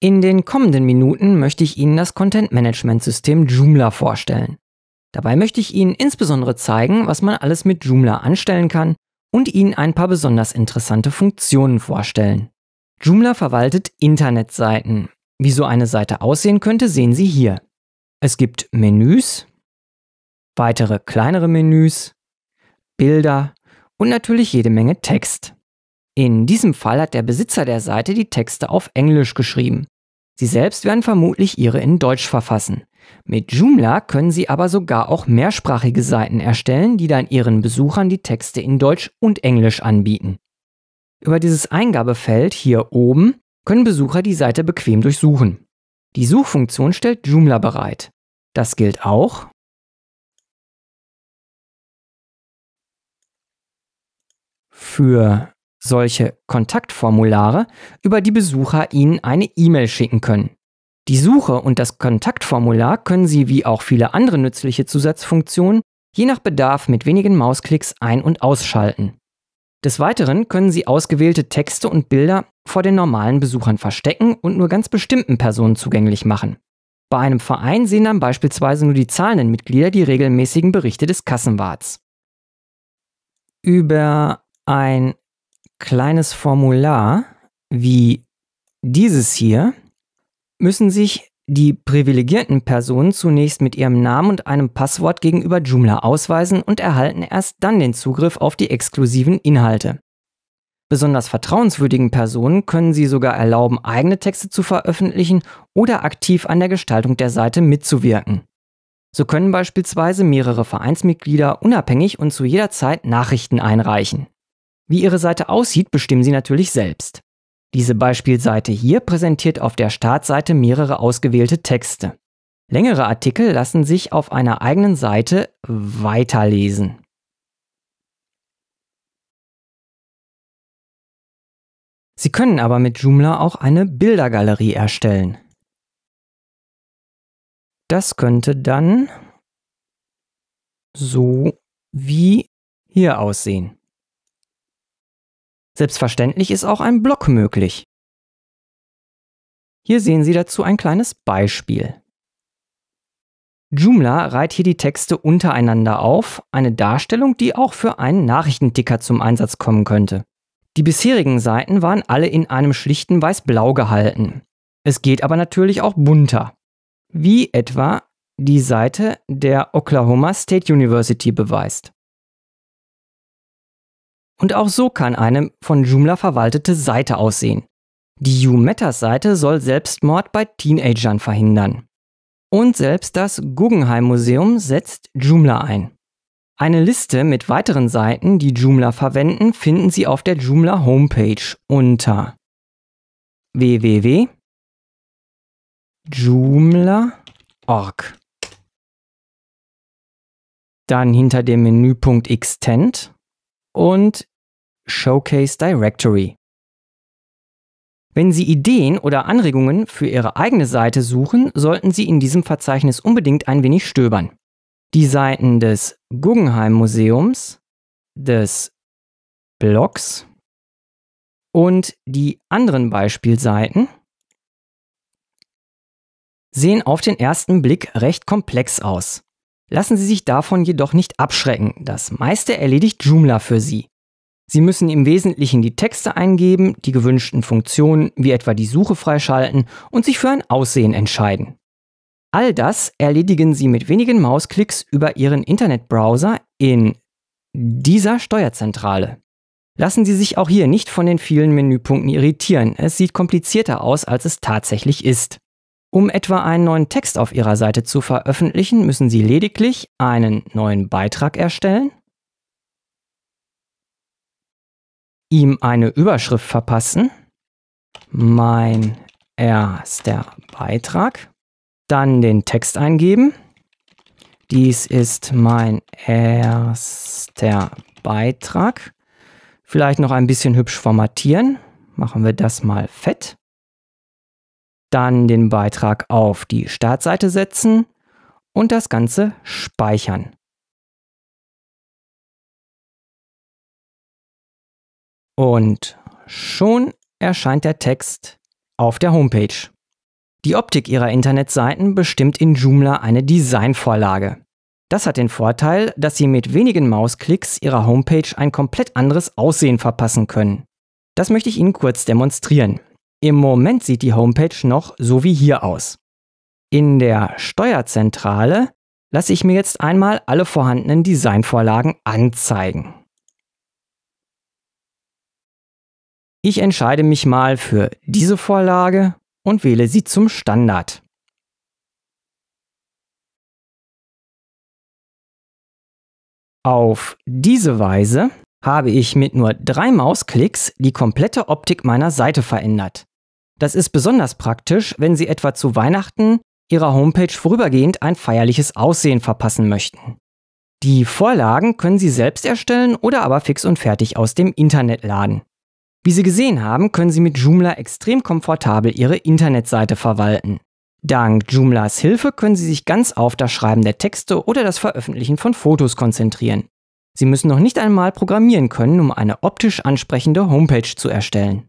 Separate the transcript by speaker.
Speaker 1: In den kommenden Minuten möchte ich Ihnen das Content-Management-System Joomla vorstellen. Dabei möchte ich Ihnen insbesondere zeigen, was man alles mit Joomla anstellen kann und Ihnen ein paar besonders interessante Funktionen vorstellen. Joomla verwaltet Internetseiten. Wie so eine Seite aussehen könnte, sehen Sie hier. Es gibt Menüs, weitere kleinere Menüs, Bilder und natürlich jede Menge Text. In diesem Fall hat der Besitzer der Seite die Texte auf Englisch geschrieben. Sie selbst werden vermutlich ihre in Deutsch verfassen. Mit Joomla können Sie aber sogar auch mehrsprachige Seiten erstellen, die dann Ihren Besuchern die Texte in Deutsch und Englisch anbieten. Über dieses Eingabefeld hier oben können Besucher
Speaker 2: die Seite bequem durchsuchen. Die Suchfunktion stellt Joomla bereit. Das gilt auch für solche Kontaktformulare, über die Besucher Ihnen
Speaker 1: eine E-Mail schicken können. Die Suche und das Kontaktformular können Sie wie auch viele andere nützliche Zusatzfunktionen je nach Bedarf mit wenigen Mausklicks ein- und ausschalten. Des Weiteren können Sie ausgewählte Texte und Bilder vor den normalen Besuchern verstecken und nur ganz bestimmten Personen zugänglich machen. Bei einem Verein sehen dann beispielsweise nur die zahlenden Mitglieder die regelmäßigen Berichte des Kassenwarts. Über ein kleines Formular wie dieses hier müssen sich die privilegierten Personen zunächst mit ihrem Namen und einem Passwort gegenüber Joomla ausweisen und erhalten erst dann den Zugriff auf die exklusiven Inhalte. Besonders vertrauenswürdigen Personen können sie sogar erlauben, eigene Texte zu veröffentlichen oder aktiv an der Gestaltung der Seite mitzuwirken. So können beispielsweise mehrere Vereinsmitglieder unabhängig und zu jeder Zeit Nachrichten einreichen. Wie Ihre Seite aussieht, bestimmen Sie natürlich selbst. Diese Beispielseite hier präsentiert auf der Startseite mehrere ausgewählte Texte. Längere Artikel lassen sich
Speaker 2: auf einer eigenen Seite weiterlesen. Sie können aber mit Joomla auch eine Bildergalerie erstellen. Das könnte dann so wie hier aussehen. Selbstverständlich ist auch ein Block möglich. Hier sehen Sie dazu ein kleines Beispiel. Joomla
Speaker 1: reiht hier die Texte untereinander auf, eine Darstellung, die auch für einen Nachrichtenticker zum Einsatz kommen könnte. Die bisherigen Seiten waren alle in einem schlichten Weiß-Blau gehalten. Es geht aber natürlich auch bunter. Wie etwa die Seite der Oklahoma State University beweist. Und auch so kann eine von Joomla verwaltete Seite aussehen. Die YouMetas-Seite soll Selbstmord bei Teenagern verhindern. Und selbst das Guggenheim-Museum setzt Joomla ein. Eine Liste mit weiteren Seiten, die Joomla
Speaker 2: verwenden, finden Sie auf der Joomla Homepage unter www.joomla.org. Dann hinter dem Menüpunkt Extend und Showcase Directory. Wenn Sie Ideen oder
Speaker 1: Anregungen für Ihre eigene Seite suchen, sollten Sie in diesem Verzeichnis unbedingt ein wenig stöbern. Die Seiten des Guggenheim Museums, des
Speaker 2: Blogs und die anderen Beispielseiten sehen auf den ersten Blick recht komplex aus.
Speaker 1: Lassen Sie sich davon jedoch nicht abschrecken, das meiste erledigt Joomla für Sie. Sie müssen im Wesentlichen die Texte eingeben, die gewünschten Funktionen wie etwa die Suche freischalten und sich für ein Aussehen entscheiden. All das erledigen Sie mit wenigen Mausklicks über Ihren Internetbrowser in dieser Steuerzentrale. Lassen Sie sich auch hier nicht von den vielen Menüpunkten irritieren, es sieht komplizierter aus, als es tatsächlich ist. Um etwa einen neuen Text auf Ihrer Seite zu veröffentlichen, müssen Sie lediglich einen neuen Beitrag erstellen, ihm eine Überschrift verpassen. Mein erster Beitrag. Dann den Text eingeben. Dies ist mein erster Beitrag. Vielleicht noch ein bisschen hübsch formatieren. Machen wir das mal fett.
Speaker 2: Dann den Beitrag auf die Startseite setzen und das Ganze speichern. Und schon erscheint der Text auf der
Speaker 1: Homepage. Die Optik ihrer Internetseiten bestimmt in Joomla eine Designvorlage. Das hat den Vorteil, dass Sie mit wenigen Mausklicks Ihrer Homepage ein komplett anderes Aussehen verpassen können. Das möchte ich Ihnen kurz demonstrieren. Im Moment sieht die Homepage noch so wie hier aus. In der Steuerzentrale lasse ich mir jetzt einmal alle vorhandenen Designvorlagen anzeigen. Ich entscheide mich mal für diese Vorlage
Speaker 2: und wähle sie zum Standard. Auf diese Weise habe ich
Speaker 1: mit nur drei Mausklicks die komplette Optik meiner Seite verändert. Das ist besonders praktisch, wenn Sie etwa zu Weihnachten Ihrer Homepage vorübergehend ein feierliches Aussehen verpassen möchten. Die Vorlagen können Sie selbst erstellen oder aber fix und fertig aus dem Internet laden. Wie Sie gesehen haben, können Sie mit Joomla extrem komfortabel Ihre Internetseite verwalten. Dank Joomlas Hilfe können Sie sich ganz auf das Schreiben der Texte oder das Veröffentlichen von Fotos konzentrieren. Sie müssen noch nicht einmal programmieren können, um
Speaker 2: eine optisch ansprechende Homepage zu erstellen.